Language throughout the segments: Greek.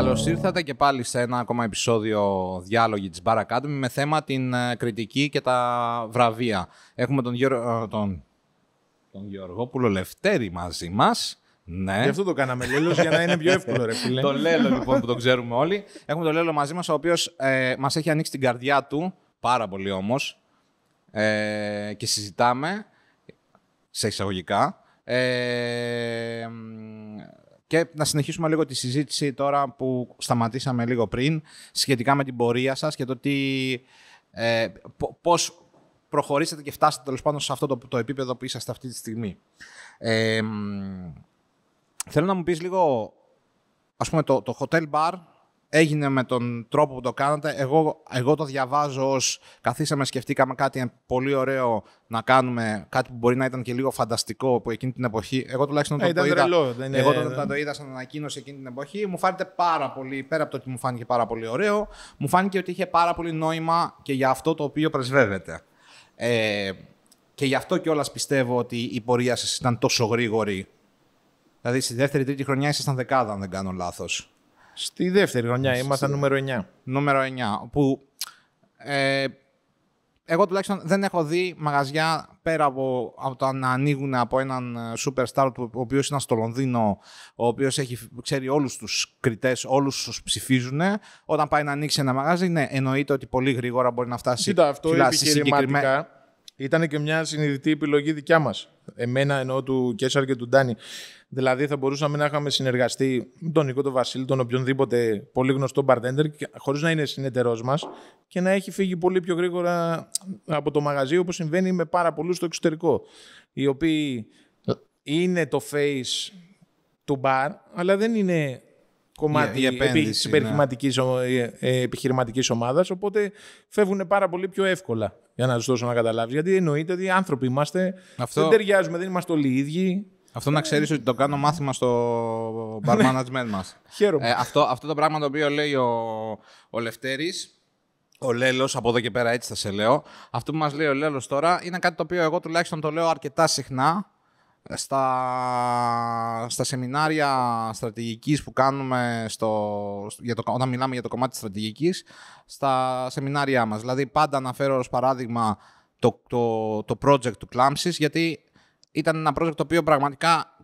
Καλώς ήρθατε και πάλι σε ένα ακόμα επεισόδιο διάλογη της Bar Academy με θέμα την ε, κριτική και τα βραβεία. Έχουμε τον, Γιώργο, ε, τον... τον Γεωργόπουλο Λευτέρη μαζί μας. Ναι. Γι' αυτό το κάναμε λέλο, για να είναι πιο εύκολο, ρε φίλε. το λέλο, λοιπόν, που το ξέρουμε όλοι. Έχουμε τον λέλο μαζί μας, ο οποίος ε, μας έχει ανοίξει την καρδιά του, πάρα πολύ όμως. Ε, και συζητάμε, σε εισαγωγικά, ε, και να συνεχίσουμε λίγο τη συζήτηση τώρα που σταματήσαμε λίγο πριν σχετικά με την πορεία σας και το τι, ε, πώς προχωρήσατε και φτάσατε τέλος πάντων σε αυτό το, το επίπεδο που είσαστε αυτή τη στιγμή. Ε, θέλω να μου πεις λίγο, ας πούμε, το, το hotel bar έγινε με τον τρόπο που το κάνατε. Εγώ, εγώ το διαβάζω ως καθίσαμε, σκεφτήκαμε κάτι πολύ ωραίο να κάνουμε, κάτι που μπορεί να ήταν και λίγο φανταστικό που εκείνη την εποχή. Εγώ τουλάχιστον ε, το, είδα, εγώ το, το, το είδα σαν ανακοίνωση εκείνη την εποχή. Μου φάνηκε πάρα πολύ, πέρα από το ότι μου φάνηκε πάρα πολύ ωραίο, μου φάνηκε ότι είχε πάρα πολύ νόημα και για αυτό το οποίο πρεσβεύεται. Ε, και γι' αυτό κιόλας πιστεύω ότι η πορεία σας ήταν τόσο γρήγορη. Δηλαδή, στη δεύτερη-τρίτη χρονιά ήσασταν δεκάδα, αν δεν κάνω λάθος. Στη δεύτερη χρονιά, ήμασταν νούμερο 9. Νούμερο 9, που ε, εγώ τουλάχιστον δεν έχω δει μαγαζιά πέρα από, το να ανοίγουν από έναν ε, superstar ο οποίος είναι στο Λονδίνο, ο οποίος ξέρει όλους τους κριτές, όλους του ψηφίζουν. Όταν πάει να ανοίξει ένα μαγαζί, ναι, εννοείται ότι πολύ γρήγορα μπορεί να φτάσει. Κοίτα, αυτό είναι ήταν και μια συνειδητή επιλογή δικιά μας. Εμένα εννοώ του Κέσσαρ και του Ντάνι. Δηλαδή θα μπορούσαμε να είχαμε συνεργαστεί με τον Νικό Βασίλη, τον οποιονδήποτε πολύ γνωστό μπαρτέντερ, χωρίς να είναι συνεταιρός μας και να έχει φύγει πολύ πιο γρήγορα από το μαγαζί, όπως συμβαίνει με πάρα πολλούς στο εξωτερικό. Οι οποίοι είναι το face του μπαρ, αλλά δεν είναι κομμάτι επί, ναι. Ε, ε, επιχειρηματικής ομάδας. Οπότε φεύγουν πάρα πολύ πιο εύκολα. Για να τους δώσω να καταλάβεις. Γιατί εννοείται ότι άνθρωποι είμαστε. Δεν ταιριάζουμε, δεν είμαστε όλοι οι ίδιοι. Αυτό να ε, ξέρεις ότι το κάνω μάθημα στο bar ναι. management μας. Χαίρομαι. αυτό, αυτό το πράγμα το οποίο λέει ο, ο Λευτέρης, ο Λέλος, από εδώ και πέρα έτσι θα σε λέω. Αυτό που μας λέει ο Λέλος τώρα είναι κάτι το οποίο εγώ τουλάχιστον το λέω αρκετά συχνά στα, σεμινάρια στρατηγικής που κάνουμε στο, για το, όταν μιλάμε για το κομμάτι της στρατηγικής, στα σεμινάρια μας. Δηλαδή πάντα αναφέρω ως παράδειγμα το, το, το project του Clamsys γιατί ήταν ένα project το οποίο πραγματικά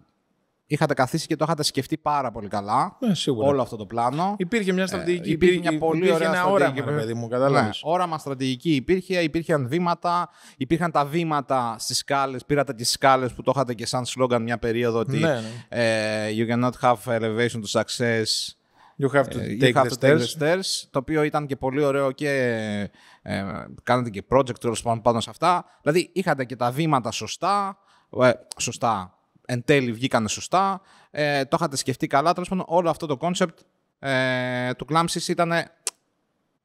είχατε καθίσει και το είχατε σκεφτεί πάρα πολύ καλά. Ναι, σίγουρα. Όλο αυτό το πλάνο. Υπήρχε μια ε, στρατηγική. Ε, υπήρχε μια πολύ υπήρχε ωραία στρατηγική. Όραμα, παιδί μου, ναι, όραμα στρατηγική υπήρχε, υπήρχαν βήματα, υπήρχαν τα βήματα στις σκάλες. Πήρατε τις σκάλες που το είχατε και σαν σλόγγαν μια περίοδο ότι ναι, ναι. Ε, you cannot have elevation to success. You have to ε, take, you have the, to take the stairs. Το οποίο ήταν και πολύ ωραίο και ε, κάνατε και project πάνω, πάνω σε αυτά. Δηλαδή είχατε και τα βήματα σωστά. Ε, σωστά εν τέλει βγήκαν σωστά, ε, το είχατε σκεφτεί καλά. Τέλος πάντων, όλο αυτό το κόνσεπτ του Κλάμψη ήταν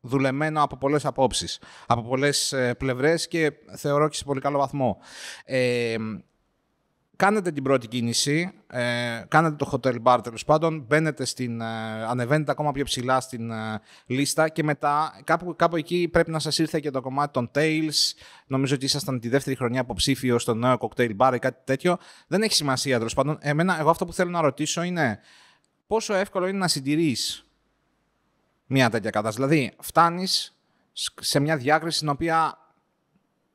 δουλεμένο από πολλές απόψεις, από πολλές ε, πλευρές και θεωρώ και σε πολύ καλό βαθμό. Ε, Κάνετε την πρώτη κίνηση, ε, κάνετε το hotel bar τέλος πάντων, μπαίνετε στην, ε, ανεβαίνετε ακόμα πιο ψηλά στην ε, λίστα και μετά κάπου, κάπου εκεί πρέπει να σας ήρθε και το κομμάτι των Tails. Νομίζω ότι ήσασταν τη δεύτερη χρονιά υποψήφιο στο νέο cocktail bar ή κάτι τέτοιο. Δεν έχει σημασία τέλος πάντων. Εμένα, εγώ αυτό που θέλω να ρωτήσω είναι πόσο εύκολο είναι να συντηρείς μια τέτοια κατάσταση. Δηλαδή, φτάνεις σε μια διάκριση στην οποία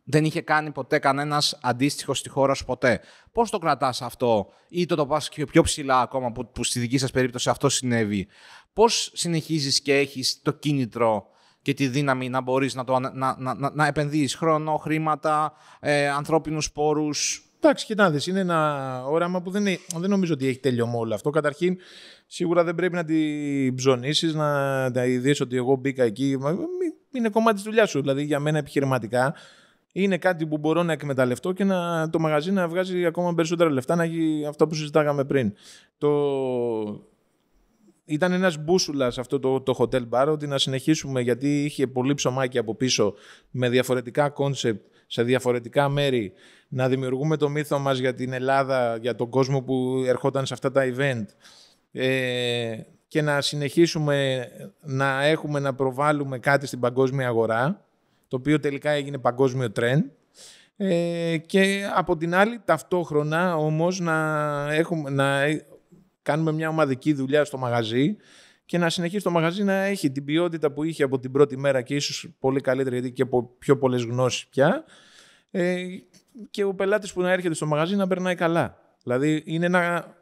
δεν είχε κάνει ποτέ κανένας αντίστοιχο στη χώρα σου ποτέ. Πώς το κρατάς αυτό, ή το το πας πιο ψηλά ακόμα που, που στη δική σας περίπτωση αυτό συνέβη. Πώς συνεχίζεις και έχεις το κίνητρο και τη δύναμη να μπορείς να, να, να, να, να επενδύεις χρόνο, χρήματα, ε, ανθρώπινους πόρους. Εντάξει, κοιτάξτε, είναι ένα όραμα που δεν, δεν νομίζω ότι έχει τέλειωμα όλο αυτό. Καταρχήν, σίγουρα δεν πρέπει να την ψωνίσεις, να, να ότι εγώ μπήκα εκεί. Είναι κομμάτι της δουλειάς σου. Δηλαδή, για μένα επιχειρηματικά είναι κάτι που μπορώ να εκμεταλλευτώ και να, το μαγαζί να βγάζει ακόμα περισσότερα λεφτά, να έχει αυτό που συζητάγαμε πριν. Το... Ήταν ένας μπούσουλας αυτό το, το hotel bar ότι να συνεχίσουμε γιατί είχε πολύ ψωμάκι από πίσω με διαφορετικά κόνσεπτ σε διαφορετικά μέρη, να δημιουργούμε το μύθο μας για την Ελλάδα, για τον κόσμο που ερχόταν σε αυτά τα event ε, και να συνεχίσουμε να έχουμε να προβάλλουμε κάτι στην παγκόσμια αγορά το οποίο τελικά έγινε παγκόσμιο τρέν. Ε, και από την άλλη ταυτόχρονα όμως να, έχουμε, να κάνουμε μια ομαδική δουλειά στο μαγαζί και να συνεχίσει το μαγαζί να έχει την ποιότητα που είχε από την πρώτη μέρα και ίσως πολύ καλύτερη γιατί και πιο πολλές γνώσεις πια ε, και ο πελάτης που να έρχεται στο μαγαζί να περνάει καλά. Δηλαδή είναι ένα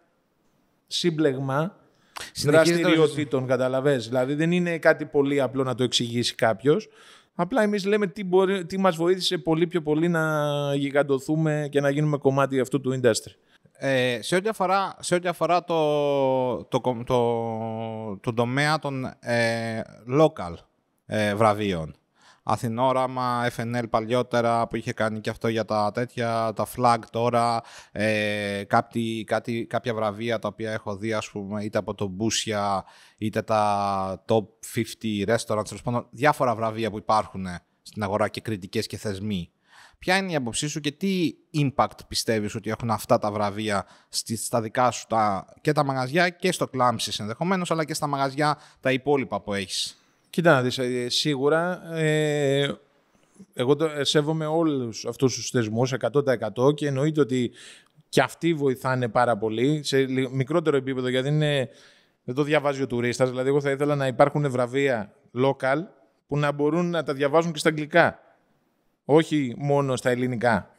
σύμπλεγμα δραστηριοτήτων, καταλαβες. Δηλαδή δεν είναι κάτι πολύ απλό να το εξηγήσει κάποιος. Απλά εμείς λέμε τι, μας βοήθησε πολύ πιο πολύ να γιγαντωθούμε και να γίνουμε κομμάτι αυτού του industry. Ε, σε ό,τι αφορά, σε ό,τι αφορά το, το, το, το, τομέα των ε, local ε, βραβείων, Αθηνόραμα, FNL παλιότερα που είχε κάνει και αυτό για τα τέτοια, τα flag τώρα, ε, κάποια βραβεία τα οποία έχω δει ας πούμε είτε από το Μπούσια είτε τα top 50 restaurants, πάνω, διάφορα βραβεία που υπάρχουν στην αγορά και κριτικές και θεσμοί. Ποια είναι η άποψή σου και τι impact πιστεύεις ότι έχουν αυτά τα βραβεία στα δικά σου και τα μαγαζιά και στο κλάμψης ενδεχομένως αλλά και στα μαγαζιά τα υπόλοιπα που έχεις. Κοίτα να δεις, ε, σίγουρα ε, εγώ το, ε, σέβομαι όλους αυτούς τους θεσμούς 100% και εννοείται ότι και αυτοί βοηθάνε πάρα πολύ σε μικρότερο επίπεδο γιατί είναι, δεν το διαβάζει ο τουρίστας. Δηλαδή εγώ θα ήθελα να υπάρχουν βραβεία local που να μπορούν να τα διαβάζουν και στα αγγλικά. Όχι μόνο στα ελληνικά.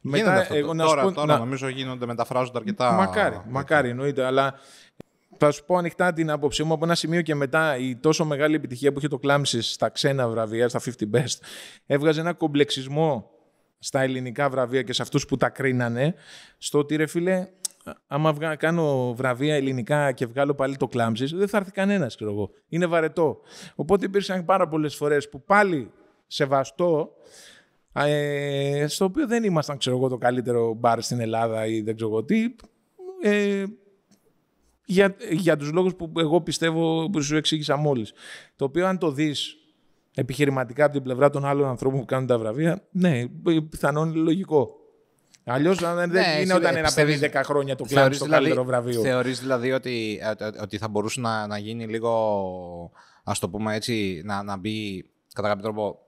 Μετά, αυτό, εγώ, τώρα, τώρα να... νομίζω γίνονται, μεταφράζονται αρκετά. Μακάρι, μακάρι εννοείται, αλλά θα σου πω ανοιχτά την άποψή μου από ένα σημείο και μετά η τόσο μεγάλη επιτυχία που είχε το Κλάμψη στα ξένα βραβεία, στα 50 Best, έβγαζε ένα κομπλεξισμό στα ελληνικά βραβεία και σε αυτούς που τα κρίνανε, στο ότι ρε φίλε, άμα κάνω βραβεία ελληνικά και βγάλω πάλι το κλάμψη, δεν θα έρθει κανένας ξέρω εγώ. Είναι βαρετό. Οπότε υπήρξαν πάρα πολλές φορές που πάλι σεβαστό, ε, στο οποίο δεν ήμασταν, ξέρω εγώ, το καλύτερο μπαρ στην Ελλάδα ή δεν ξέρω εγώ τι, ε, για, για τους λόγους που εγώ πιστεύω που σου εξήγησα μόλις. Το οποίο αν το δεις επιχειρηματικά από την πλευρά των άλλων ανθρώπων που κάνουν τα βραβεία, ναι, πιθανόν είναι λογικό. Αλλιώς δεν ναι, είναι όταν ένα παιδί 10 χρόνια το κλείνει στο δηλαδή, καλύτερο βραβείο. Θεωρείς δηλαδή ότι, ότι θα μπορούσε να, να γίνει λίγο, ας το πούμε έτσι, να, να μπει κατά κάποιο τρόπο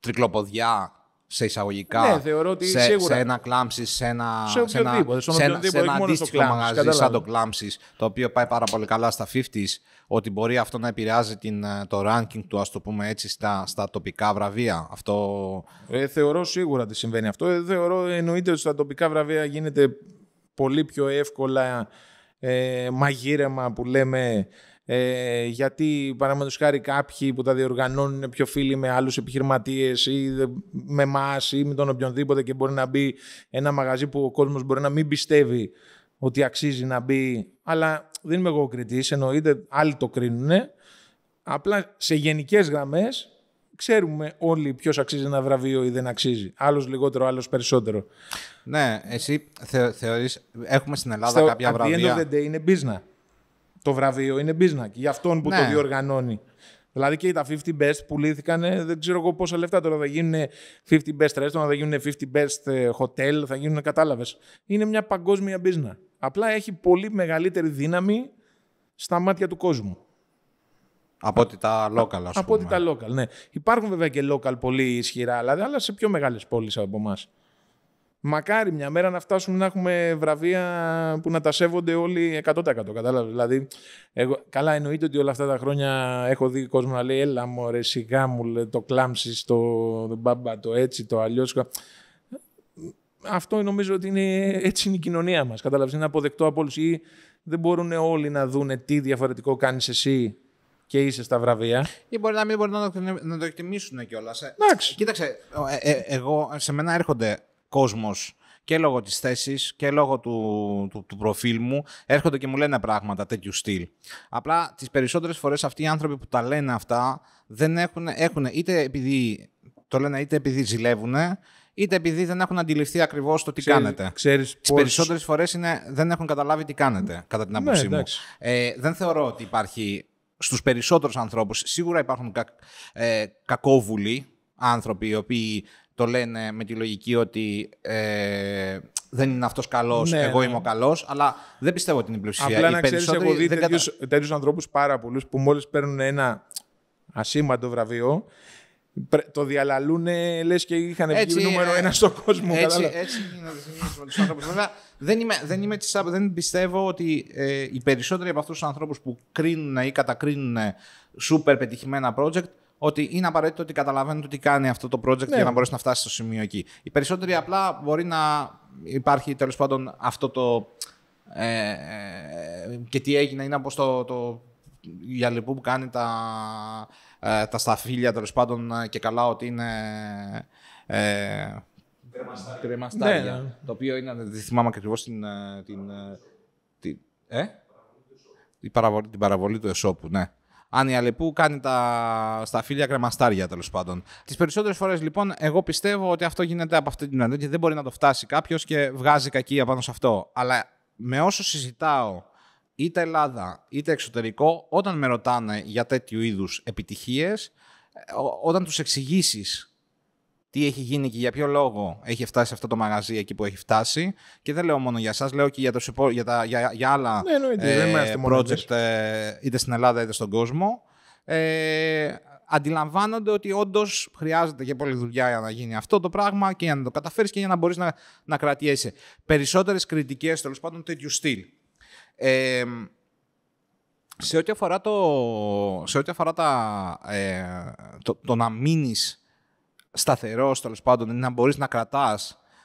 τρικλοποδιά σε εισαγωγικά. Ναι, θεωρώ ότι σε, σίγουρα. Σε ένα κλάμψη, σε ένα. Σε σε ένα, σε ένα αντίστοιχο μαγαζί καταλάβει. σαν το κλάμψη, το οποίο πάει πάρα πολύ καλά στα 50s, ότι μπορεί αυτό να επηρεάζει την, ε, το ranking του, ας το πούμε έτσι, στα, στα τοπικά βραβεία. Αυτό... Ε, θεωρώ σίγουρα ότι συμβαίνει αυτό. Ε, θεωρώ εννοείται ότι στα τοπικά βραβεία γίνεται πολύ πιο εύκολα ε, μαγείρεμα που λέμε ε, γιατί παραδείγματος χάρη κάποιοι που τα διοργανώνουν είναι πιο φίλοι με άλλους επιχειρηματίες ή με εμάς ή με τον οποιονδήποτε και μπορεί να μπει ένα μαγαζί που ο κόσμος μπορεί να μην πιστεύει ότι αξίζει να μπει. Αλλά δεν είμαι εγώ κριτής, εννοείται άλλοι το κρίνουν. Απλά σε γενικές γραμμές ξέρουμε όλοι ποιος αξίζει ένα βραβείο ή δεν αξίζει. Άλλος λιγότερο, άλλος περισσότερο. Ναι, εσύ θε, Έχουμε στην Ελλάδα κάποια βραβεία. At είναι business. Το βραβείο είναι business, Για αυτόν που το ναι. διοργανώνει. Δηλαδή και τα 50 best πουλήθηκαν, δεν ξέρω εγώ πόσα λεφτά τώρα. Θα γίνουν 50 best restaurant, θα γίνουν 50 best ε, hotel, θα γίνουν κατάλαβες. Είναι μια παγκόσμια business. Απλά έχει πολύ μεγαλύτερη δύναμη στα μάτια του κόσμου. Από ότι τα local, ας πούμε. Από ότι τα local, ναι. Υπάρχουν βέβαια και local πολύ ισχυρά, αλλά σε πιο μεγάλες πόλεις από εμάς. Μακάρι μια μέρα να φτάσουμε να έχουμε βραβεία που να τα σέβονται όλοι 100%. Κατάλαβες. Δηλαδή, εγώ, καλά, εννοείται ότι όλα αυτά τα χρόνια έχω δει κόσμο να λέει: Έλα, μου ρε, σιγά μου, λέ, το κλάμψεις, το μπαμπα, το έτσι, το αλλιώς. Αυτό νομίζω ότι είναι, έτσι είναι η κοινωνία μας. Κατάλαβες. Είναι αποδεκτό από όλους. Ή δεν μπορούν όλοι να δουν τι διαφορετικό κάνεις εσύ και είσαι στα βραβεία. Ή μπορεί να μην μπορούν να το, να το εκτιμήσουν κιόλας. Ε. Κοίταξε, ε, ε, εγώ, σε μένα έρχονται κόσμος και λόγω της θέσης και λόγω του, του, του προφίλ μου έρχονται και μου λένε πράγματα τέτοιου στυλ. Απλά τις περισσότερες φορές αυτοί οι άνθρωποι που τα λένε αυτά δεν έχουν, έχουν είτε επειδή το λένε είτε επειδή ζηλεύουν είτε επειδή δεν έχουν αντιληφθεί ακριβώς το τι κάνετε. Ξέρεις τις φορέ περισσότερες φορές δεν έχουν καταλάβει τι κάνετε, κατά την ναι, άποψή μου. Ε, δεν θεωρώ ότι υπάρχει στους περισσότερους ανθρώπους, σίγουρα υπάρχουν ε, κακόβουλοι, άνθρωποι οι οποίοι το λένε με τη λογική ότι ε, δεν είναι αυτός καλός, ναι, εγώ ναι. είμαι ο καλός, αλλά δεν πιστεύω ότι είναι η πλειοψηφία. Απλά να ξέρεις, έχω δει τέτοιου ανθρώπους πάρα πολλούς που μόλις παίρνουν ένα ασήμαντο βραβείο, το διαλαλούν λες και είχαν βγει νούμερο ε, ένα στον κόσμο. Έτσι, έτσι, έτσι είναι τους ανθρώπους. Βέβαια, δεν, δεν, πιστεύω ότι ε, οι περισσότεροι από αυτούς τους ανθρώπους που κρίνουν ή κατακρίνουν σούπερ πετυχημένα project ότι είναι απαραίτητο ότι καταλαβαίνετε τι κάνει αυτό το project ναι. για να μπορέσει να φτάσει στο σημείο εκεί. Οι περισσότεροι απλά μπορεί να υπάρχει τέλος πάντων αυτό το. Ε, ε, και τι έγινε, είναι όπως το, το που κάνει τα, ε, τα σταφύλια τέλος πάντων ε, και καλά ότι είναι. Ε, Κρεμαστάρια. Ναι, ναι. Το οποίο είναι, δεν θυμάμαι ακριβώς την, παραβολή, του Εσώπου, ναι αν η Αλεπού κάνει τα σταφύλια κρεμαστάρια τέλος πάντων. Τις περισσότερες φορές λοιπόν, εγώ πιστεύω ότι αυτό γίνεται από αυτή την ουρανία και δεν μπορεί να το φτάσει κάποιος και βγάζει κακία πάνω σε αυτό. Αλλά με όσο συζητάω είτε Ελλάδα είτε εξωτερικό, όταν με ρωτάνε για τέτοιου είδους επιτυχίες, όταν τους εξηγήσεις τι έχει γίνει και για ποιο λόγο έχει φτάσει αυτό το μαγαζί εκεί που έχει φτάσει. Και δεν λέω μόνο για εσά, λέω και για, το για, τα, για, άλλα ναι, ε, project ε, είτε στην Ελλάδα είτε στον κόσμο. Ε, αντιλαμβάνονται ότι όντως χρειάζεται και πολλή δουλειά για να γίνει αυτό το πράγμα και για να το καταφέρεις και για να μπορείς να, να κρατιέσαι. Περισσότερες κριτικές τέλος πάντων τέτοιου στυλ. Ε, σε ό,τι αφορά, το, σε ε, το να μείνεις σταθερός τέλος πάντων, να μπορείς να κρατάς,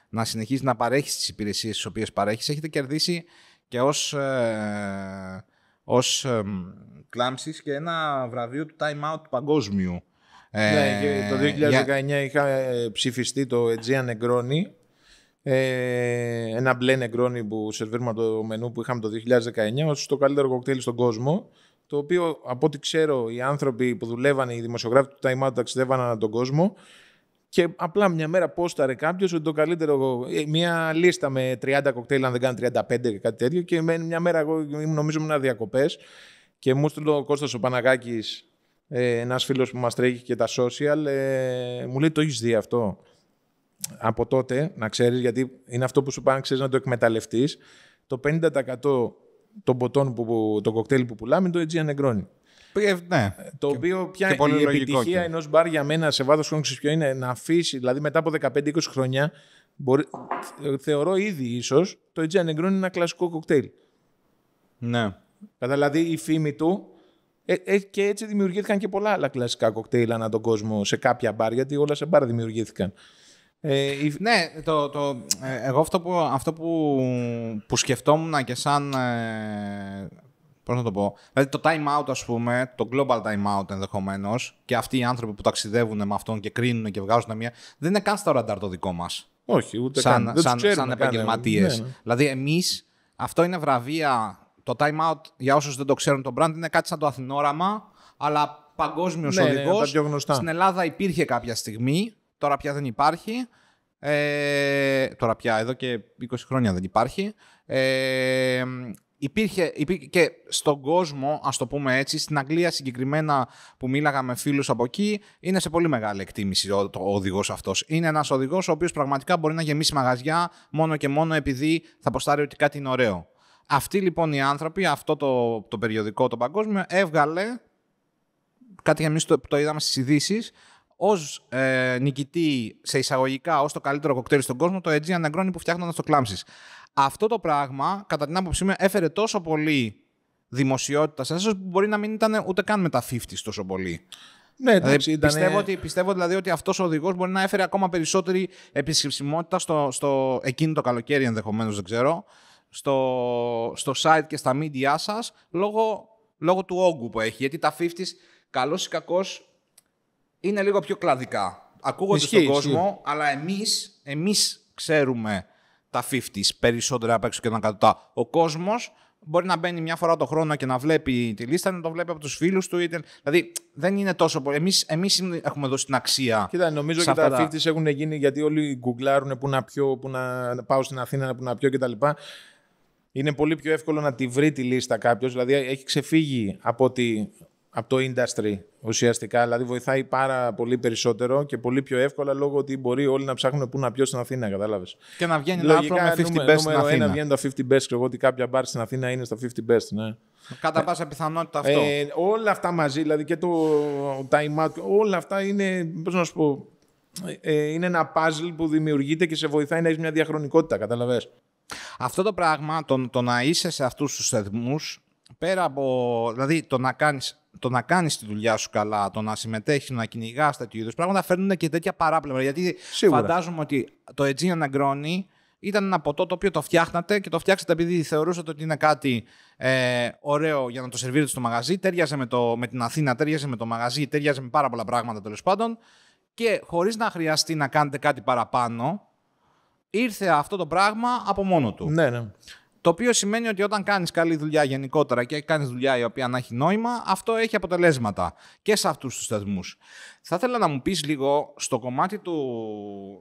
να συνεχίζεις να παρέχεις τις υπηρεσίες τις οποίες παρέχεις, έχετε κερδίσει και ως ε, ως, ε, κλάμψης και ένα βραβείο του Time Out του Παγκόσμιου. Ναι, ε, το 2019 για... είχα ε, ψηφιστεί το Aegean Negroni, ε, ένα μπλε νεκρόνι που σερβίρουμε το μενού που είχαμε το 2019 ως το καλύτερο κοκτέιλ στον κόσμο το οποίο από ό,τι ξέρω οι άνθρωποι που δουλεύαν, οι δημοσιογράφοι του Time Out ταξιδεύαν τον κόσμο και απλά μια μέρα πόσταρε κάποιος ότι το καλύτερο. Ε, μια λίστα με 30 κοκτέιλ, αν δεν κάνω 35 και κάτι τέτοιο. Και μια μέρα εγώ νομίζω ήμουν διακοπές και μου έστειλε ο Κώστας ο Παναγάκης, ένα ε, ένας που μας τρέχει και τα social, ε, μου λέει το έχεις δει αυτό. Από τότε, να ξέρεις, γιατί είναι αυτό που σου πάνε ξέρεις να το εκμεταλλευτείς. το 50% το ποτόν που, το κοκτέιλ που πουλάμε, είναι το Aegean Negroni. Ε, ναι. Το και, οποίο πια η επιτυχία ενός μπαρ για μένα σε βάθος χρόνου ποιο είναι να αφήσει, δηλαδή μετά από 15-20 χρόνια, μπορεί, θεωρώ ήδη ίσως το Aegean Negroni ένα κλασικό κοκτέιλ. Ναι. Δηλαδή η φήμη του ε, ε, και έτσι δημιουργήθηκαν και πολλά άλλα κλασικά κοκτέιλ ανά τον κόσμο σε κάποια μπαρ, γιατί όλα σε μπαρ δημιουργήθηκαν. Ε, ναι, το, το, ε, εγώ αυτό που, αυτό που, που σκεφτόμουν και σαν. Ε, πώς να το πω. Δηλαδή το time out, ας πούμε, το global time out ενδεχομένως και αυτοί οι άνθρωποι που ταξιδεύουν με αυτόν και κρίνουν και βγάζουν μία. Δεν είναι καν στο ραντάρ το δικό μας. Όχι, ούτε σαν, καν. σαν, σαν ε, επαγγελματίες. Ναι, ναι. Δηλαδή εμείς, αυτό είναι βραβεία. Το time out, για όσους δεν το ξέρουν, το brand είναι κάτι σαν το Αθηνόραμα, αλλά παγκόσμιος ναι, ναι οδηγός. στην Ελλάδα υπήρχε κάποια στιγμή Τώρα πια δεν υπάρχει. Ε, τώρα πια, εδώ και 20 χρόνια δεν υπάρχει. Ε, υπήρχε, και στον κόσμο, ας το πούμε έτσι, στην Αγγλία συγκεκριμένα που μίλαγα με φίλους από εκεί, είναι σε πολύ μεγάλη εκτίμηση ο, ο οδηγός αυτός. Είναι ένας οδηγός ο οποίος πραγματικά μπορεί να γεμίσει μαγαζιά μόνο και μόνο επειδή θα αποστάρει ότι κάτι είναι ωραίο. Αυτοί λοιπόν οι άνθρωποι, αυτό το, το περιοδικό το παγκόσμιο, έβγαλε κάτι εμείς το, το είδαμε στις ειδήσεις, ως ε, νικητή σε εισαγωγικά ως το καλύτερο κοκτέιλ στον κόσμο το Edge Negroni που φτιάχνονταν στο κλάμψη. Αυτό το πράγμα, κατά την άποψή μου, έφερε τόσο πολύ δημοσιότητα σε που μπορεί να μην ήταν ούτε καν τα 50 τόσο πολύ. Ναι, δηλαδή, εντάξει, ήταν... πιστεύω, ότι, πιστεύω δηλαδή ότι αυτός ο οδηγός μπορεί να έφερε ακόμα περισσότερη επισκεψιμότητα στο, στο εκείνο το καλοκαίρι ενδεχομένως, δεν ξέρω, στο, στο site και στα media σας λόγω, λόγω του όγκου που έχει. Γιατί τα 50 καλός ή κακός είναι λίγο πιο κλαδικά. Ακούγονται στον κόσμο, αλλά εμείς, εμείς ξέρουμε τα 50s περισσότερα απ' έξω και τα κατωτά. Ο κόσμος μπορεί να μπαίνει μια φορά το χρόνο και να βλέπει τη λίστα, να το βλέπει από τους φίλους του. Είτε... Δηλαδή δεν είναι τόσο πολύ. Εμείς, εμείς έχουμε δώσει την αξία. Κοίτα, νομίζω ότι τα, 50s έχουν γίνει γιατί όλοι γκουγκλάρουν που να πιω, που να πάω στην Αθήνα, που να πιω κτλ. Είναι πολύ πιο εύκολο να τη βρει τη λίστα κάποιος. Δηλαδή έχει ξεφύγει από ότι από το industry ουσιαστικά. Δηλαδή βοηθάει πάρα πολύ περισσότερο και πολύ πιο εύκολα λόγω ότι μπορεί όλοι να ψάχνουν πού να πιω στην Αθήνα, κατάλαβες. Και να βγαίνει ένα με 50 best νούμε, στην Αθήνα. Ένα βγαίνει τα 50 best, και εγώ ότι κάποια μπαρ στην Αθήνα είναι στο 50 best, ναι. Κατά ε, πάσα πιθανότητα αυτό. Ε, όλα αυτά μαζί, δηλαδή και το time out, όλα αυτά είναι, πώς να σου πω, ε, ε, είναι ένα puzzle που δημιουργείται και σε βοηθάει να έχεις μια διαχρονικότητα, κατάλαβες. Αυτό το πράγμα, το, το να είσαι σε αυτούς τους θεσμούς πέρα από, δηλαδή το να κάνεις το να κάνεις τη δουλειά σου καλά, το να συμμετέχεις, να κυνηγάς τέτοιου είδους πράγματα φέρνουν και τέτοια παράπλευρα. Γιατί Σίγουρα. φαντάζομαι ότι το Aegean Anacrony ήταν ένα ποτό το οποίο το φτιάχνατε και το φτιάξατε επειδή θεωρούσατε ότι είναι κάτι ε, ωραίο για να το σερβίρετε στο μαγαζί. Τέριαζε με, με την Αθήνα, τέριαζε με το μαγαζί, τέριαζε με πάρα πολλά πράγματα τέλος πάντων. Και χωρίς να χρειαστεί να κάνετε κάτι παραπάνω, ήρθε αυτό το πράγμα από μόνο του. Ναι, ναι. Το οποίο σημαίνει ότι όταν κάνεις καλή δουλειά γενικότερα και κάνεις δουλειά η οποία να έχει νόημα, αυτό έχει αποτελέσματα και σε αυτούς τους θεσμούς. Θα ήθελα να μου πεις λίγο στο κομμάτι του.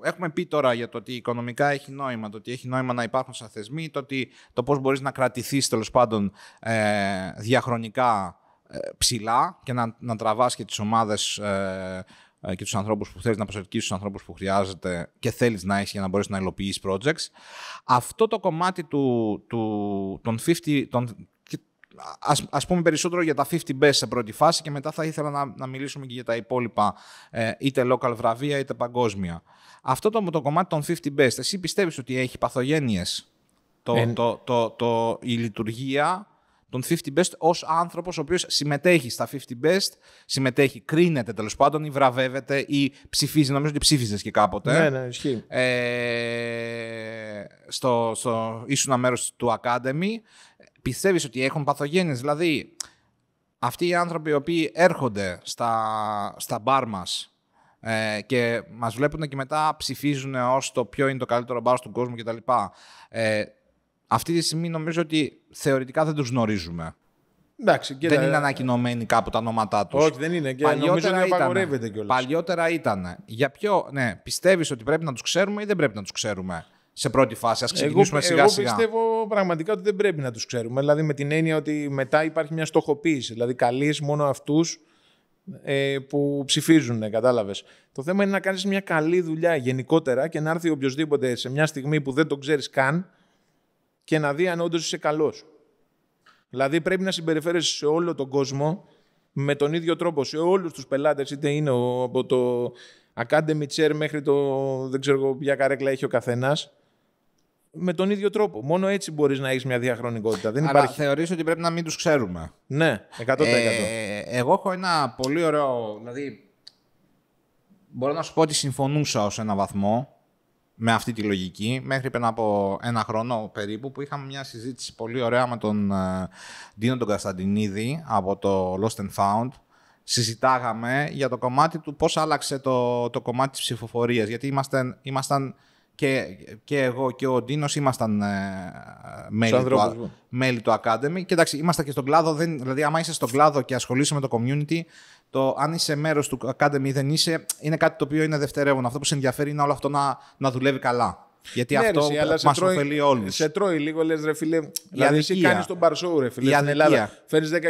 Έχουμε πει τώρα για το ότι οικονομικά έχει νόημα, το ότι έχει νόημα να υπάρχουν σαν θεσμοί, το, ότι... το πώς μπορείς να κρατηθείς τέλος πάντων ε, διαχρονικά ε, ψηλά και να, να τραβάς και τις ομάδες ε, ε, και τους ανθρώπους που θέλεις να προσελκύσεις, τους ανθρώπους που χρειάζεται και θέλεις να έχεις για να μπορέσεις να υλοποιήσει projects. Αυτό το κομμάτι του, του, των 50, των, ας, ας πούμε περισσότερο για τα 50 best σε πρώτη φάση και μετά θα ήθελα να, να μιλήσουμε και για τα υπόλοιπα ε, είτε local βραβεία είτε παγκόσμια. Αυτό το, το κομμάτι των 50 best, εσύ πιστεύεις ότι έχει παθογένειες το, ε, το, το, η λειτουργία τον 50 Best ως άνθρωπος ο οποίος συμμετέχει στα 50 Best, συμμετέχει, κρίνεται τέλος πάντων ή βραβεύεται ή ψηφίζει, νομίζω ότι ψήφιζες και κάποτε. Ναι, ναι, ισχύει. Ε, στο, στο, ήσουν μέρος του Academy. Πιστεύεις ότι έχουν παθογένειες, δηλαδή αυτοί οι άνθρωποι οι οποίοι έρχονται στα, στα μπάρ μας ε, και μας βλέπουν και μετά ψηφίζουν ως το ποιο είναι το καλύτερο μπάρ στον κόσμο κτλ. Ε, αυτή τη στιγμή νομίζω ότι θεωρητικά δεν τους γνωρίζουμε. Εντάξει, δεν είναι ανακοινωμένοι κάπου τα ονόματά τους. Όχι, δεν είναι. Και Παλιότερα νομίζω απαγορεύεται κιόλας. Παλιότερα ήταν. Για ποιο, ναι, πιστεύεις ότι πρέπει να τους ξέρουμε ή δεν πρέπει να τους ξέρουμε σε πρώτη φάση. Ας ξεκινήσουμε σιγά σιγά. Εγώ πιστεύω πραγματικά ότι δεν πρέπει να τους ξέρουμε. Δηλαδή με την έννοια ότι μετά υπάρχει μια στοχοποίηση. Δηλαδή καλείς μόνο αυτούς ε, που ψηφίζουν, κατάλαβες. Το θέμα είναι να κάνεις μια καλή δουλειά γενικότερα και να έρθει οποιοδήποτε σε μια στιγμή που δεν τον ξέρεις καν και να δει αν όντως είσαι καλός. Δηλαδή πρέπει να συμπεριφέρεσαι σε όλο τον κόσμο με τον ίδιο τρόπο, σε όλους τους πελάτες, είτε είναι από το Academy Chair μέχρι το δεν ξέρω ποια καρέκλα έχει ο καθένας. Με τον ίδιο τρόπο. Μόνο έτσι μπορείς να έχεις μια διαχρονικότητα. Δεν Αλλά υπάρχει... θεωρείς ότι πρέπει να μην τους ξέρουμε. Ναι, 100%. Ε, εγώ έχω ένα πολύ ωραίο. Δηλαδή, μπορώ να σου πω ότι συμφωνούσα ως ένα βαθμό με αυτή τη λογική μέχρι πριν από ένα χρόνο περίπου που είχαμε μια συζήτηση πολύ ωραία με τον ε, Ντίνο τον Κασταντινίδη από το Lost and Found συζητάγαμε για το κομμάτι του πώς άλλαξε το, το κομμάτι της ψηφοφορίας γιατί ήμασταν, ήμασταν και, και εγώ και ο Ντίνος ήμασταν ε, ναι. μέλη, του, Academy. Και εντάξει, είμαστε και στον κλάδο. Δεν, δηλαδή, άμα είσαι στον κλάδο και ασχολείσαι με το community, το αν είσαι μέρος του Academy ή δεν είσαι, είναι κάτι το οποίο είναι δευτερεύον. Αυτό που σε ενδιαφέρει είναι όλο αυτό να, να δουλεύει καλά. Γιατί ναι, αυτό μα ωφελεί όλους. Σε τρώει λίγο, λες ρε φιλέ. Δηλαδή, εσύ κάνεις τον παρσόου, ρε φιλέ. Στην Ελλάδα φέρνει 10.000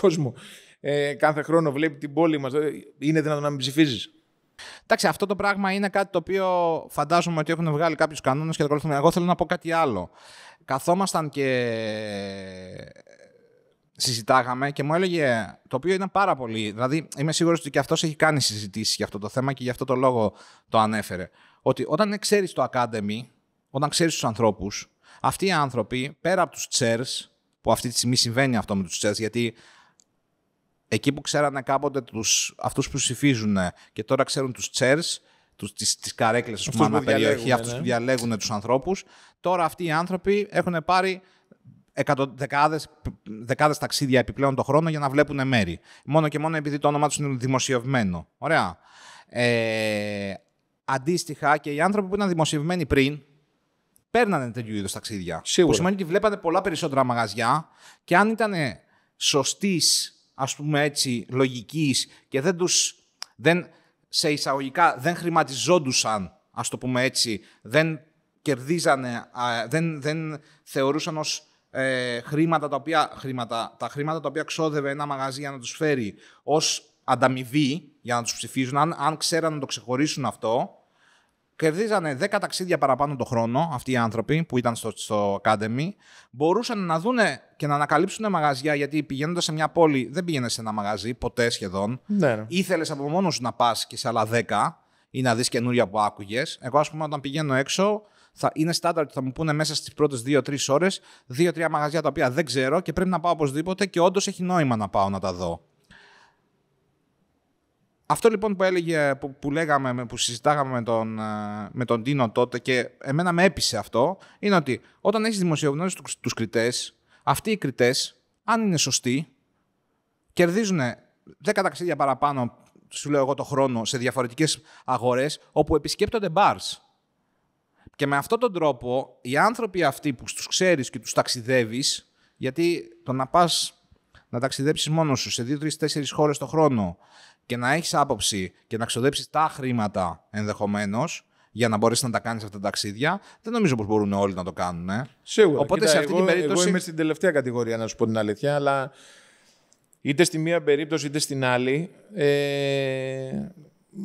κόσμο. Ε, κάθε χρόνο βλέπει την πόλη μας. Ε, είναι δυνατόν να μην ψηφίζεις. Εντάξει, αυτό το πράγμα είναι κάτι το οποίο φαντάζομαι ότι έχουν βγάλει κάποιους κανόνες και ακολουθούν. Εγώ θέλω να πω κάτι άλλο. Καθόμασταν και συζητάγαμε και μου έλεγε το οποίο ήταν πάρα πολύ. Δηλαδή, είμαι σίγουρος ότι και αυτός έχει κάνει συζητήσεις για αυτό το θέμα και γι' αυτό το λόγο το ανέφερε. Ότι όταν ξέρεις το Academy, όταν ξέρεις τους ανθρώπους, αυτοί οι άνθρωποι πέρα από τους chairs, που αυτή τη στιγμή συμβαίνει αυτό με τους chairs, γιατί εκεί που ξέρανε κάποτε τους, αυτούς που ψηφίζουν και τώρα ξέρουν τους chairs, τους, τις, τις καρέκλες που πούμε, περιοχή, αυτούς που διαλέγουν ναι. τους ανθρώπους, τώρα αυτοί οι άνθρωποι έχουν πάρει δεκάδες δεκάδες, ταξίδια επιπλέον το χρόνο για να βλέπουν μέρη. Μόνο και μόνο επειδή το όνομά τους είναι δημοσιευμένο. Ωραία. Ε, αντίστοιχα και οι άνθρωποι που ήταν δημοσιευμένοι πριν, παίρνανε τέτοιου είδους ταξίδια. Σίγουρα. σημαίνει ότι βλέπανε πολλά περισσότερα μαγαζιά και αν ήταν σωστής ας πούμε έτσι, λογικής και δεν τους, δεν, σε εισαγωγικά, δεν χρηματιζόντουσαν, ας το πούμε έτσι, δεν κερδίζανε, δεν, δεν θεωρούσαν ως ε, χρήματα τα οποία, χρήματα, τα χρήματα τα οποία ξόδευε ένα μαγαζί για να τους φέρει ως ανταμοιβή για να τους ψηφίζουν, αν, αν ξέραν να το ξεχωρίσουν αυτό, Κερδίζανε 10 ταξίδια παραπάνω το χρόνο αυτοί οι άνθρωποι που ήταν στο, στο Academy. Μπορούσαν να δούνε και να ανακαλύψουν μαγαζιά γιατί πηγαίνοντας σε μια πόλη δεν πήγαινες σε ένα μαγαζί, ποτέ σχεδόν. Ναι, ναι. Ήθελες από μόνος σου να πας και σε άλλα 10 ή να δεις καινούρια που άκουγες. Εγώ, ας πούμε, όταν πηγαίνω έξω, θα είναι στάνταρ ότι θα μου πούνε μέσα στις πρώτες 2-3 ώρε 2-3 μαγαζιά τα οποία δεν ξέρω και πρέπει να πάω οπωσδήποτε και όντως έχει νόημα να πάω να τα δω. Αυτό λοιπόν που, έλεγε, που, που, λέγαμε, που συζητάγαμε με τον, ε, με τον Τίνο τότε και εμένα με έπεισε αυτό, είναι ότι όταν έχεις δημοσιογνώσεις τους τους αυτοί οι κριτές, αν είναι σωστοί, κερδίζουν 10 ταξίδια παραπάνω, σου λέω εγώ το χρόνο, σε διαφορετικές αγορές, όπου επισκέπτονται bars. Και με αυτόν τον τρόπο, οι άνθρωποι αυτοί που τους ξέρεις και τους ταξιδεύεις, γιατί το να πας να ταξιδέψεις μόνος σου σε 2-3-4 χώρες το χρόνο και να έχεις άποψη και να ξοδέψεις τα χρήματα ενδεχομένως για να μπορέσεις να τα κάνεις αυτά τα ταξίδια, δεν νομίζω πως μπορούν όλοι να το κάνουν. Ε. Σίγουρα. Οπότε σε αυτή εγώ, την περίπτωση. Εγώ είμαι στην τελευταία κατηγορία, να σου πω την αλήθεια, αλλά είτε στη μία περίπτωση είτε στην άλλη. Ε,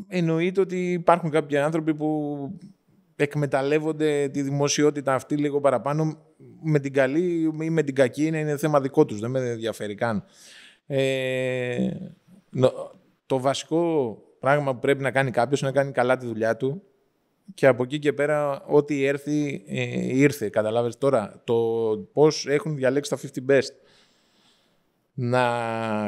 εννοείται ότι υπάρχουν κάποιοι άνθρωποι που εκμεταλλεύονται τη δημοσιότητα αυτή λίγο παραπάνω με την καλή ή με την κακή είναι, είναι θέμα δικό τους, δεν με ενδιαφέρει καν. Ε, το βασικό πράγμα που πρέπει να κάνει κάποιος είναι να κάνει καλά τη δουλειά του και από εκεί και πέρα ό,τι έρθει, ε, ήρθε. Καταλάβες τώρα το πώς έχουν διαλέξει τα 50 best. Να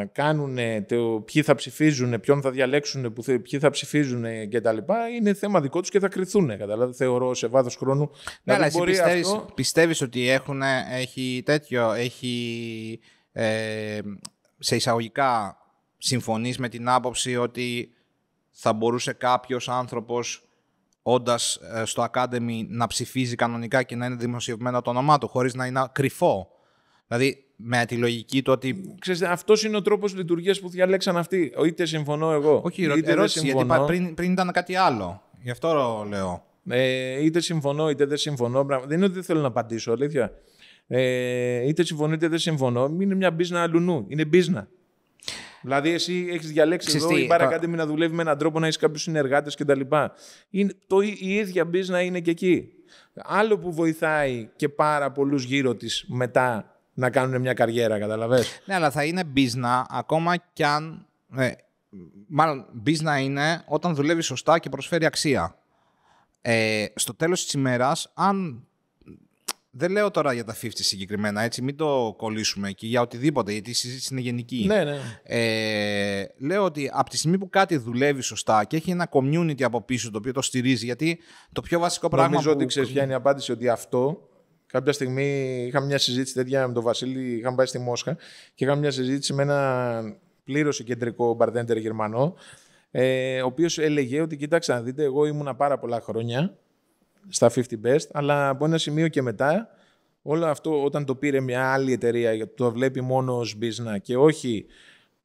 κάνουν το ποιοι θα ψηφίζουν, ποιον θα διαλέξουν, ποιοι θα ψηφίζουν κτλ. Είναι θέμα δικό τους και θα κρυθούν. Καταλάβει, θεωρώ σε βάθος χρόνου. Ναι, αλλά πιστεύεις, πιστεύεις ότι ε, έχει τέτοιο, έχει ε, σε εισαγωγικά συμφωνείς με την άποψη ότι θα μπορούσε κάποιος άνθρωπος όντας ε, στο Academy να ψηφίζει κανονικά και να είναι δημοσιευμένο το όνομά του, χωρίς να είναι κρυφό. Δηλαδή, με τη λογική του ότι. Ξέρετε, αυτός είναι ο τρόπος λειτουργίας που διαλέξαν αυτοί. Είτε συμφωνώ εγώ. Όχι, είτε ερώτηση, δεν συμφωνώ. γιατί πριν, πριν ήταν κάτι άλλο. Γι' αυτό λέω. Ε, είτε συμφωνώ, είτε δεν συμφωνώ. Δεν είναι ότι δεν θέλω να απαντήσω, αλήθεια. Ε, είτε συμφωνώ, είτε δεν συμφωνώ. Είναι μια μπίζνα αλουνού. Είναι μπίζνα. Δηλαδή, εσύ έχεις διαλέξει εδώ η Bar Academy να δουλεύει με έναν τρόπο, να έχεις κάποιους συνεργάτες κτλ. το, η ίδια να είναι και εκεί. Άλλο που βοηθάει και πάρα πολλούς γύρω της μετά να κάνουν μια καριέρα, καταλαβαίνετε Ναι, αλλά θα είναι business ακόμα κι αν... Ναι, μάλλον, business είναι όταν δουλεύει σωστά και προσφέρει αξία. Ε, στο τέλος της ημέρας, αν δεν λέω τώρα για τα 50 συγκεκριμένα, έτσι, μην το κολλήσουμε και για οτιδήποτε, γιατί η συζήτηση είναι γενική. Ναι, ναι. Ε, λέω ότι από τη στιγμή που κάτι δουλεύει σωστά και έχει ένα community από πίσω το οποίο το στηρίζει, γιατί το πιο βασικό Νομίζω πράγμα. Νομίζω ότι που... ξέρει ποια είναι η απάντηση, ότι αυτό Κάποια στιγμή είχαμε μια συζήτηση τέτοια με τον Βασίλη, είχαμε πάει στη Μόσχα και είχαμε μια συζήτηση με ένα πλήρως κεντρικό μπαρτέντερ Γερμανό, ε, ο οποίος έλεγε ότι, κοιτάξτε, να δείτε, εγώ ήμουνα πάρα πολλά χρόνια στα 50 best, αλλά από ένα σημείο και μετά, όλο αυτό όταν το πήρε μια άλλη εταιρεία, το βλέπει μόνο ως business και όχι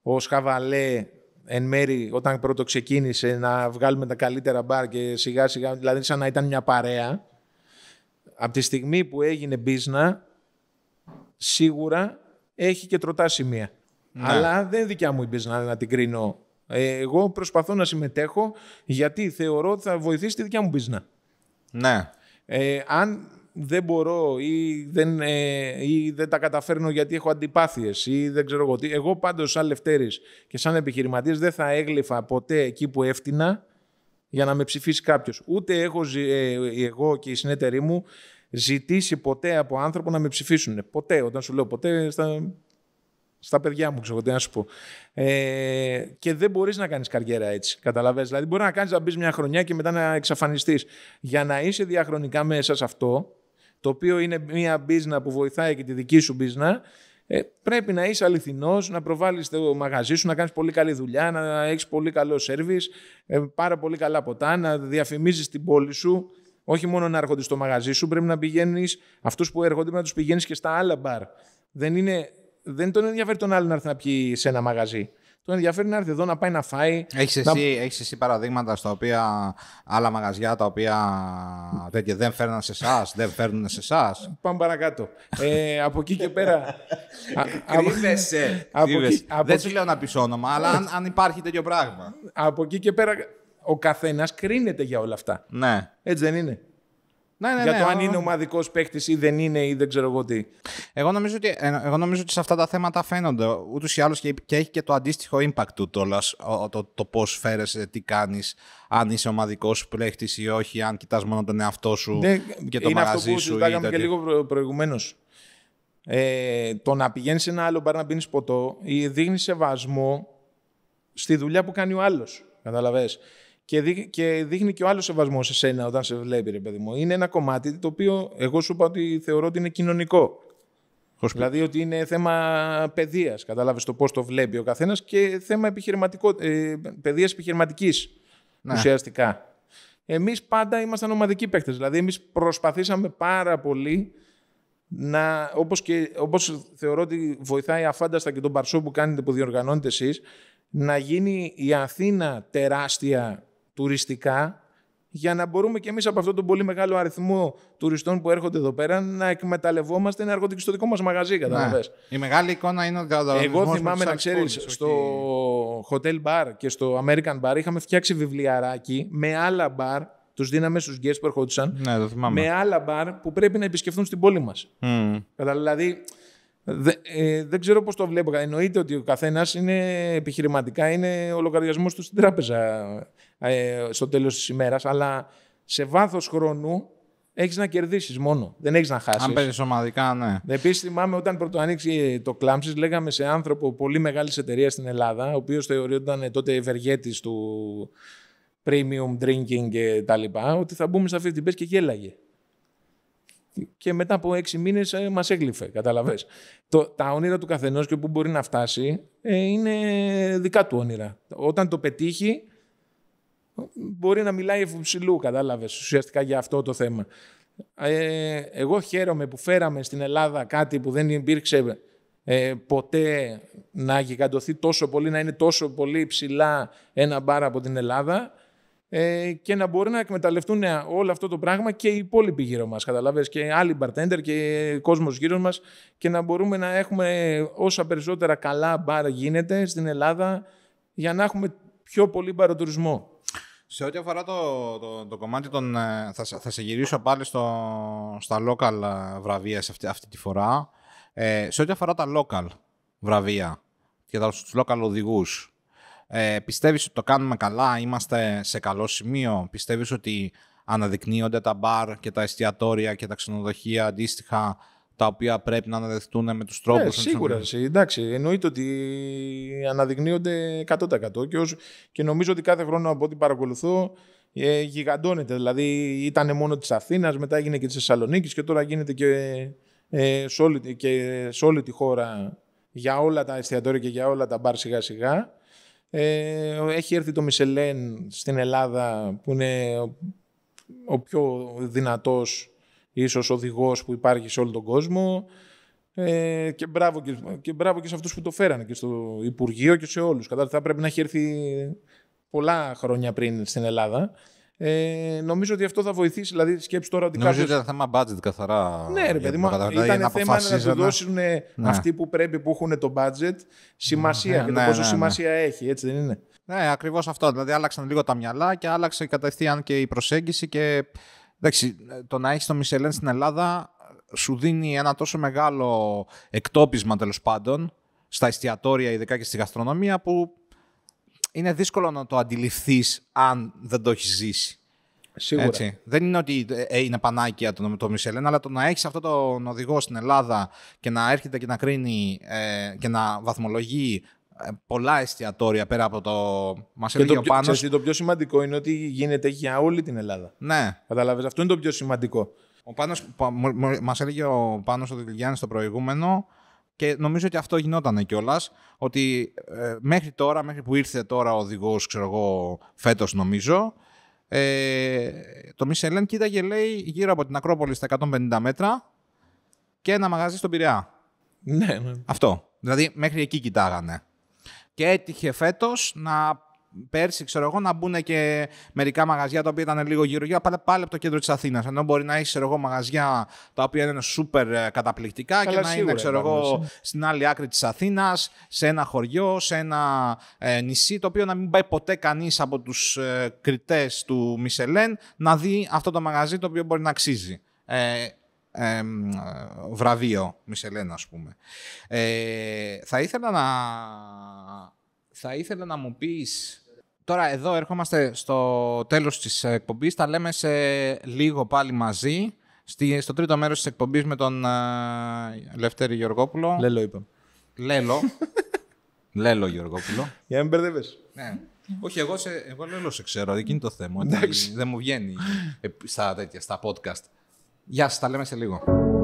ως χαβαλέ εν μέρη όταν πρώτο ξεκίνησε να βγάλουμε τα καλύτερα μπαρ και σιγά σιγά, δηλαδή σαν να ήταν μια παρέα, από τη στιγμή που έγινε business, σίγουρα έχει και τροτά σημεία. Ναι. Αλλά δεν είναι δικιά μου η business να την κρίνω. Ε, εγώ προσπαθώ να συμμετέχω γιατί θεωρώ ότι θα βοηθήσει τη δικιά μου business. Ναι. Ε, αν δεν μπορώ ή δεν, ε, ή δεν τα καταφέρνω γιατί έχω αντιπάθειες ή δεν ξέρω εγώ τι. Εγώ πάντως σαν Λευτέρης και σαν επιχειρηματής δεν θα έγλυφα ποτέ εκεί που έφτυνα για να με ψηφίσει κάποιος. Ούτε έχω ε, εγώ και η συνέτεροι μου ζητήσει ποτέ από άνθρωπο να με ψηφίσουν. Ποτέ, όταν σου λέω ποτέ, στα στα παιδιά μου, ξέρω τι να σου πω. Ε, και δεν μπορείς να κάνεις καριέρα έτσι. Καταλαβαίνετε. Δηλαδή, μπορεί να κάνεις να μπεις μια χρονιά και μετά να εξαφανιστείς. Για να είσαι διαχρονικά μέσα σε αυτό, το οποίο είναι μια business που βοηθάει και τη δική σου business, ε, πρέπει να είσαι αληθινός, να προβάλλεις το μαγαζί σου, να κάνεις πολύ καλή δουλειά, να έχεις πολύ καλό σέρβις, ε, πάρα πολύ καλά ποτά, να διαφημίζεις την πόλη σου. Όχι μόνο να έρχονται στο μαγαζί σου, πρέπει να πηγαίνεις αυτούς που έρχονται, να τους πηγαίνεις και στα άλλα μπαρ. Δεν είναι δεν τον ενδιαφέρει τον άλλο να έρθει να πιει σε ένα μαγαζί. Τον ενδιαφέρει να έρθει εδώ να πάει να φάει. Έχεις να... εσύ, έχεις εσύ παραδείγματα στα οποία άλλα μαγαζιά τα οποία δεν φέρναν σε εσάς, δεν φέρνουν σε εσάς. Πάμε παρακάτω. ε, από εκεί και πέρα. Κρύβεσαι. Δεν σου λέω να πεις όνομα, αλλά αν, αν υπάρχει τέτοιο πράγμα. Από εκεί και πέρα ο καθένας κρίνεται για όλα αυτά. Ναι. Έτσι δεν είναι. Ναι, ναι, για ναι, το αν ναι, ναι. είναι ομαδικός παίκτης ή δεν είναι ή δεν ξέρω εγώ τι. Εγώ νομίζω ότι, ε, εγώ νομίζω ότι σε αυτά τα θέματα φαίνονται. Ούτως ή άλλως και, έχει και το αντίστοιχο impact του το, το, το πώς φέρεσαι, τι κάνεις, αν είσαι ομαδικός παίκτης ή όχι, αν κοιτάς μόνο τον εαυτό σου ναι, και το είναι μαγαζί αυτό που και λίγο προηγουμένως. Ε, το να πηγαίνεις σε ένα άλλο μπαρ να πίνεις ποτό δείχνει σεβασμό στη δουλειά που κάνει ο άλλος. Καταλαβες και, δείχ, και δείχνει και ο άλλος σεβασμός σε σένα όταν σε βλέπει, ρε παιδί μου. Είναι ένα κομμάτι το οποίο εγώ σου είπα ότι θεωρώ ότι είναι κοινωνικό. Δηλαδή ότι είναι θέμα παιδείας. Κατάλαβε το πώς το βλέπει ο καθένας και θέμα επιχειρηματικό, ε, παιδείας επιχειρηματικής ναι. ουσιαστικά. Εμείς πάντα ήμασταν ομαδικοί παίκτες. Δηλαδή, εμείς προσπαθήσαμε πάρα πολύ να. Όπως όπως θεωρώ ότι βοηθάει αφάνταστα και τον Παρσό που κάνετε που διοργανώνετε εσείς, να γίνει η Αθήνα τεράστια τουριστικά, για να μπορούμε και εμείς από αυτόν τον πολύ μεγάλο αριθμό τουριστών που έρχονται εδώ πέρα να εκμεταλλευόμαστε να έρχονται και στο δικό μας μαγαζί. Ναι. Η μεγάλη εικόνα είναι ότι Εγώ θυμάμαι να ξέρεις στο hotel bar και στο American bar είχαμε φτιάξει βιβλιαράκι με άλλα bar. Τους δίναμε στους γκέ που ερχόντουσαν. Ναι, Με άλλα μπαρ που πρέπει να επισκεφθούν στην πόλη μας. Mm. Δηλαδή, ε, δεν ξέρω πώς το βλέπω. Εννοείται ότι ο καθένας είναι επιχειρηματικά είναι ο λογαριασμός του στην τράπεζα ε, στο τέλος της ημέρας, αλλά σε βάθος χρόνου έχεις να κερδίσεις μόνο. Δεν έχεις να χάσεις. Αν παίζεις ομαδικά, ναι. Επίσης, θυμάμαι όταν πρώτο ανοίξει το κλάμψη, λέγαμε σε άνθρωπο πολύ μεγάλης εταιρείας στην Ελλάδα, ο οποίος θεωρείταν τότε ευεργέτης του premium drinking και τα λοιπά, ότι θα μπούμε σε αυτή την πες και γέλαγε. Και μετά από έξι μήνες ε, μας έγκλειφε, καταλαβες. τα όνειρα του καθενός και που μπορεί να φτάσει ε, είναι δικά του όνειρα. Όταν το πετύχει, μπορεί να μιλάει ευψηλού, κατάλαβες ουσιαστικά για αυτό το θέμα. Ε, εγώ χαίρομαι που φέραμε στην Ελλάδα κάτι που δεν υπήρξε ε, ποτέ να γιγαντωθεί τόσο πολύ, να είναι τόσο πολύ ψηλά ένα μπαρ από την Ελλάδα ε, και να μπορεί να εκμεταλλευτούν όλο αυτό το πράγμα και οι υπόλοιποι γύρω μας, καταλαβες, και άλλοι μπαρτέντερ και κόσμος γύρω μας και να μπορούμε να έχουμε όσα περισσότερα καλά μπαρ γίνεται στην Ελλάδα για να έχουμε πιο πολύ μπαροτουρισμό. Σε ό,τι αφορά το, το, το κομμάτι των... Ε, θα, θα σε γυρίσω πάλι στο, στα local ε, βραβεία σε αυτή, αυτή τη φορά. Ε, σε ό,τι αφορά τα local βραβεία και τους local οδηγούς. Ε, πιστεύεις ότι το κάνουμε καλά, είμαστε σε καλό σημείο, πιστεύεις ότι αναδεικνύονται τα μπαρ και τα εστιατόρια και τα ξενοδοχεία αντίστοιχα τα οποία πρέπει να αναδεχτούν με τους τρόπους. Ε, ναι, σίγουρα. Εντάξει, εννοείται ότι αναδεικνύονται 100% και, και νομίζω ότι κάθε χρόνο από ό,τι παρακολουθώ ε, γιγαντώνεται. Δηλαδή ήταν μόνο της Αθήνας, μετά έγινε και της Θεσσαλονίκης και τώρα γίνεται και, ε, σε όλη, και τη χώρα για όλα τα εστιατόρια και για όλα τα μπαρ σιγά σιγά. Ε, έχει έρθει το Μισελέν στην Ελλάδα που είναι ο, ο πιο δυνατός ίσως οδηγός που υπάρχει σε όλο τον κόσμο. Ε, και, μπράβο και, και μπράβο και σε αυτούς που το φέρανε και στο Υπουργείο και σε όλους. Κατάλαβα θα πρέπει να έχει έρθει πολλά χρόνια πριν στην Ελλάδα. Ε, νομίζω ότι αυτό θα βοηθήσει. Δηλαδή, σκέψει τώρα ότι κάποιο. ήταν θέμα budget καθαρά. Ναι, ρε παιδί μου, ήταν θέμα να του δώσουν ε, ναι. αυτοί που πρέπει που έχουν το budget σημασία ναι, και το ναι, πόσο ναι, ναι. σημασία έχει, έτσι δεν είναι. Ναι, ακριβώς αυτό. Δηλαδή, άλλαξαν λίγο τα μυαλά και άλλαξε κατευθείαν και η προσέγγιση και Εντάξει, το να έχεις το μισελέν στην Ελλάδα σου δίνει ένα τόσο μεγάλο εκτόπισμα τέλος πάντων στα εστιατόρια, ειδικά και στη γαστρονομία, που είναι δύσκολο να το αντιληφθείς αν δεν το έχεις ζήσει. Σίγουρα. Δεν είναι ότι ε, ε, είναι πανάκια το, το Μισελέν, αλλά το να έχεις αυτόν τον οδηγό στην Ελλάδα και να έρχεται και να κρίνει ε, και να βαθμολογεί ε, πολλά εστιατόρια πέρα από το. Μα έλεγε ο Πάνο. Και το πιο σημαντικό είναι ότι γίνεται για όλη την Ελλάδα. Ναι. Καταλάβες, αυτό είναι το πιο σημαντικό. Ο μα έλεγε ο Πάνος ο Δηλιάνης το προηγούμενο και νομίζω ότι αυτό γινόταν κιόλας. Ότι ε, μέχρι τώρα, μέχρι που ήρθε τώρα ο οδηγός, ξέρω εγώ, φέτος νομίζω, ε, το Μισελέν κοίταγε, λέει, γύρω από την Ακρόπολη στα 150 μέτρα και ένα μαγαζί στον Πειραιά. Ναι, ναι. Αυτό. Δηλαδή, μέχρι εκεί κοιτάγανε. Και έτυχε φέτος να πέρσι, ξέρω να μπουν και μερικά μαγαζιά τα οποία ήταν λίγο γύρω-γύρω, πάλι, πάλι από το κέντρο της Αθήνας. Ενώ μπορεί να έχει, ξέρω εγώ, μαγαζιά τα οποία είναι σούπερ ε, καταπληκτικά Καλά, και να είναι, ξέρω ναι, ναι, ναι. στην άλλη άκρη της Αθήνας, σε ένα χωριό, σε ένα ε, νησί, το οποίο να μην πάει ποτέ κανείς από τους, ε, του κριτές του Μισελέν να δει αυτό το μαγαζί το οποίο μπορεί να αξίζει. Ε, ε, βραβείο Μισελένα, ας πούμε. Ε, θα, ήθελα να, θα ήθελα να μου πεις... Τώρα εδώ ερχόμαστε στο τέλος της εκπομπής, τα λέμε σε λίγο πάλι μαζί, στο τρίτο μέρος της εκπομπής με τον ε, Λευτέρη Γεωργόπουλο. Λέλο είπαμε. Λέλο. Λέλο Γεωργόπουλο. Για να μην μπερδεύεσαι. Ναι. Όχι, εγώ, σε, εγώ λέω σε ξέρω, εκείνη το θέμα. Δεν μου βγαίνει στα τέτοια, στα podcast. Γεια σας, τα λέμε σε λίγο.